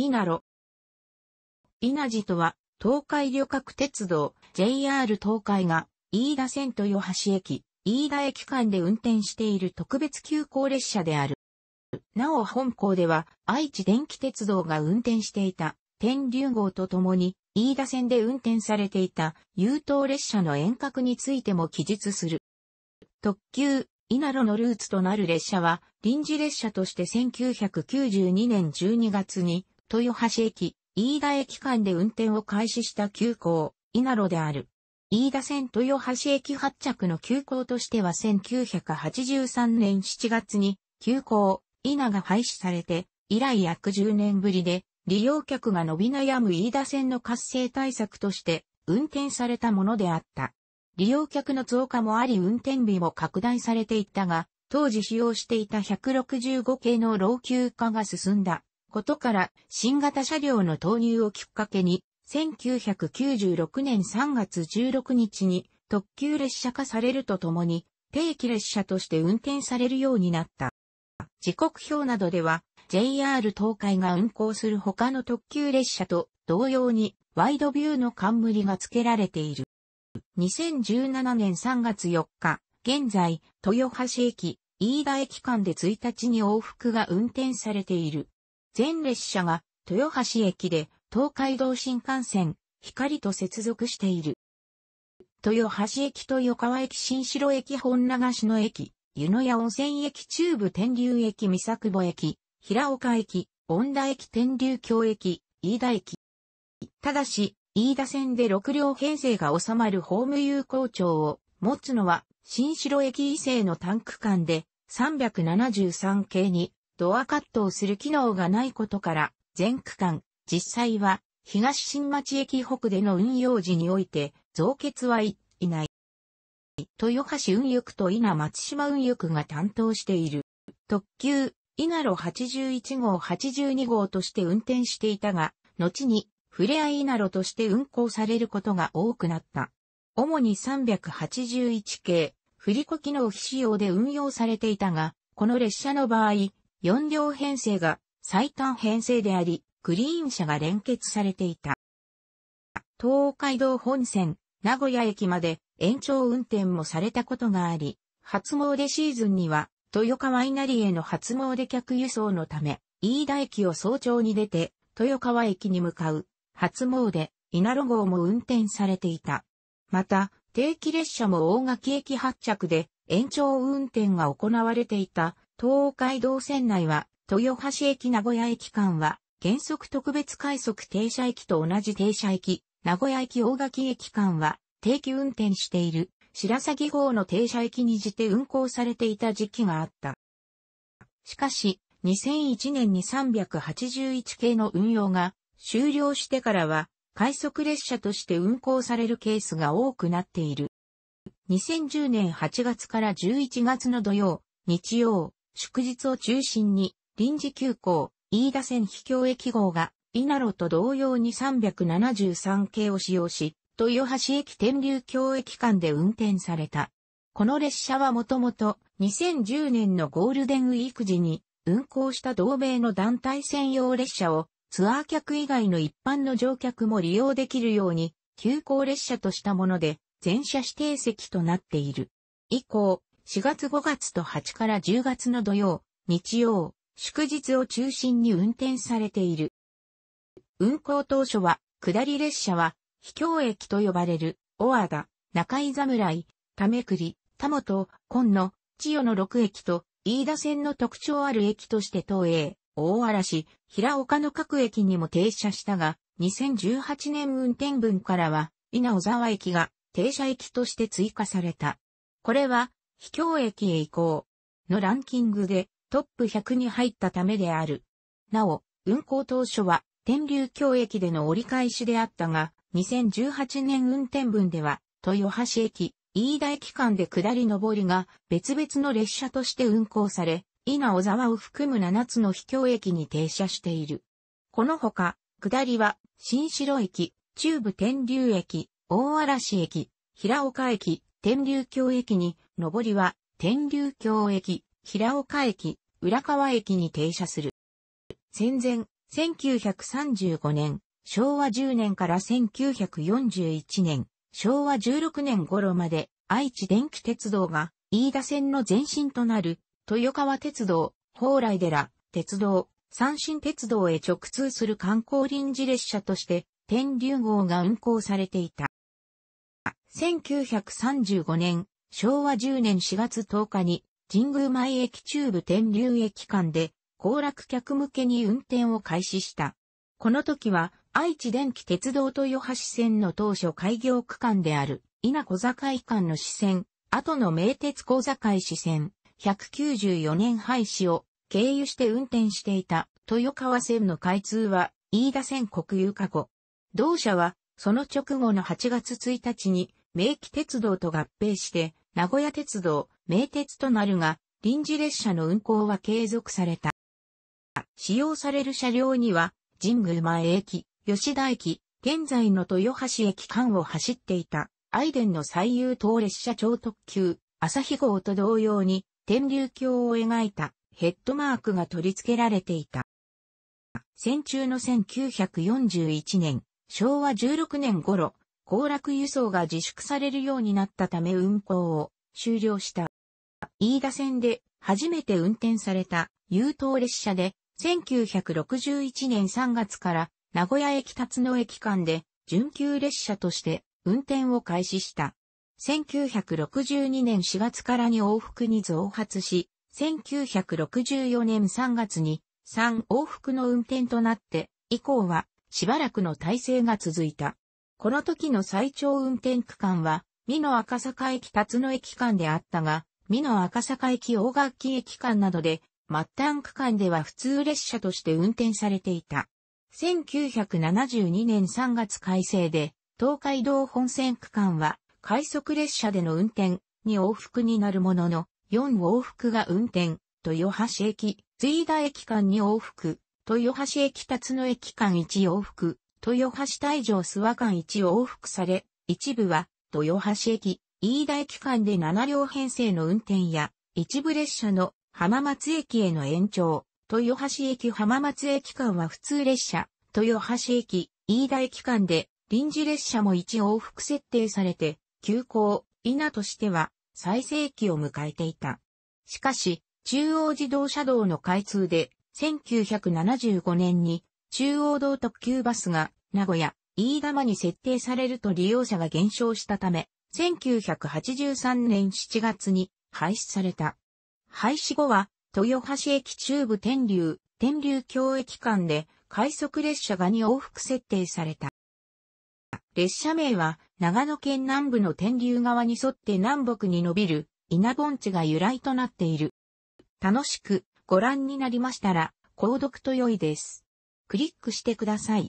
イナロ。イナジとは、東海旅客鉄道 JR 東海が、飯田線と与橋駅、飯田駅間で運転している特別急行列車である。なお本校では、愛知電気鉄道が運転していた、天竜号と共に、飯田線で運転されていた、優等列車の遠隔についても記述する。特急、イナロのルーツとなる列車は、臨時列車として1992年12月に、豊橋駅、飯田駅間で運転を開始した急行、稲路である。飯田線豊橋駅発着の急行としては1983年7月に、急行、稲が廃止されて、以来約10年ぶりで、利用客が伸び悩む飯田線の活性対策として、運転されたものであった。利用客の増加もあり運転日も拡大されていったが、当時使用していた165系の老朽化が進んだことから、新型車両の投入をきっかけに、1996年3月16日に特急列車化されるとともに、定期列車として運転されるようになった。時刻表などでは、JR 東海が運行する他の特急列車と同様に、ワイドビューの冠が付けられている。2017年3月4日、現在、豊橋駅、飯田駅間で1日に往復が運転されている。全列車が豊橋駅で東海道新幹線光と接続している。豊橋駅豊川駅新城駅本流しの駅、湯野屋温泉駅中部天竜駅三作保駅、平岡駅、恩田駅天竜橋駅、飯田駅。ただし、飯田線で6両編成が収まるホーム有効庁を持つのは、新城駅以西のタンク間で373系にドアカットをする機能がないことから、全区間、実際は、東新町駅北での運用時において、増結はいない。豊橋運輸区と稲松島運輸区が担当している。特急、稲路81号82号として運転していたが、後に、ふれあい稲路として運行されることが多くなった。主に381系、振り子機能非使用で運用されていたが、この列車の場合、4両編成が最短編成であり、グリーン車が連結されていた。東海道本線、名古屋駅まで延長運転もされたことがあり、初詣シーズンには、豊川稲荷への初詣客輸送のため、飯田駅を早朝に出て、豊川駅に向かう、初詣、稲路号も運転されていた。また、定期列車も大垣駅発着で延長運転が行われていた東海道線内は、豊橋駅名古屋駅間は、原則特別快速停車駅と同じ停車駅、名古屋駅大垣駅間は、定期運転している、白鷺号の停車駅にじて運行されていた時期があった。しかし、2001年に381系の運用が終了してからは、快速列車として運行されるケースが多くなっている。2010年8月から11月の土曜、日曜、祝日を中心に、臨時休校、飯田線秘境駅号が、稲路と同様に373系を使用し、豊橋駅天竜橋駅間で運転された。この列車はもともと2010年のゴールデンウィーク時に運行した同盟の団体専用列車をツアー客以外の一般の乗客も利用できるように急行列車としたもので全車指定席となっている。以降、4月5月と8から10月の土曜、日曜、祝日を中心に運転されている。運行当初は、下り列車は、秘境駅と呼ばれる、小和田、中井侍、目栗、田本、今野、千代の6駅と、飯田線の特徴ある駅として東映、大嵐、平岡の各駅にも停車したが、2018年運転分からは、稲小沢駅が停車駅として追加された。これは、秘境駅へ移行のランキングでトップ100に入ったためである。なお、運行当初は天竜峡駅での折り返しであったが、2018年運転分では、豊橋駅、飯田駅間で下り上りが別々の列車として運行され、稲小沢を含む7つの秘境駅に停車している。このほか、下りは、新城駅、中部天竜駅、大嵐駅、平岡駅、天竜橋駅に、上りは、天竜橋駅、平岡駅、浦河駅に停車する。戦前、1935年、昭和10年から1941年、昭和16年頃まで、愛知電気鉄道が、飯田線の前身となる、豊川鉄道、蓬莱寺、鉄道、三新鉄道へ直通する観光臨時列車として、天竜号が運行されていた。1935年、昭和10年4月10日に、神宮前駅中部天竜駅間で、行楽客向けに運転を開始した。この時は、愛知電気鉄道豊橋線の当初開業区間である、稲小坂井間の支線、後の名鉄小坂井支線、194年廃止を経由して運転していた豊川線の開通は、飯田線国有化後。同社は、その直後の8月1日に、名機鉄道と合併して、名古屋鉄道、名鉄となるが、臨時列車の運行は継続された。使用される車両には、神宮前駅、吉田駅、現在の豊橋駅間を走っていた、アイデンの最優等列車超特急、朝日号と同様に、天竜橋を描いたヘッドマークが取り付けられていた。戦中の1941年、昭和16年頃、行楽輸送が自粛されるようになったため運行を終了した。飯田線で初めて運転された優等列車で1961年3月から名古屋駅立野駅間で準急列車として運転を開始した。1962年4月からに往復に増発し、1964年3月に3往復の運転となって、以降はしばらくの体制が続いた。この時の最長運転区間は、美濃赤坂駅辰野駅間であったが、美濃赤坂駅大垣駅間などで、末端区間では普通列車として運転されていた。1972年3月改正で、東海道本線区間は、快速列車での運転に往復になるものの、4往復が運転、豊橋駅、随田駅間に往復、豊橋駅辰野駅間1往復、豊橋大城諏訪間1往復され、一部は、豊橋駅、飯田駅間で7両編成の運転や、一部列車の浜松駅への延長、豊橋駅浜松駅間は普通列車、豊橋駅、飯田駅間で、臨時列車も1往復設定されて、急行、稲としては、最盛期を迎えていた。しかし、中央自動車道の開通で、1975年に中央道特急バスが名古屋、飯田間に設定されると利用者が減少したため、1983年7月に廃止された。廃止後は、豊橋駅中部天竜、天竜京駅間で快速列車が2往復設定された。列車名は長野県南部の天竜側に沿って南北に伸びる稲盆地が由来となっている。楽しくご覧になりましたら、購読と良いです。クリックしてください。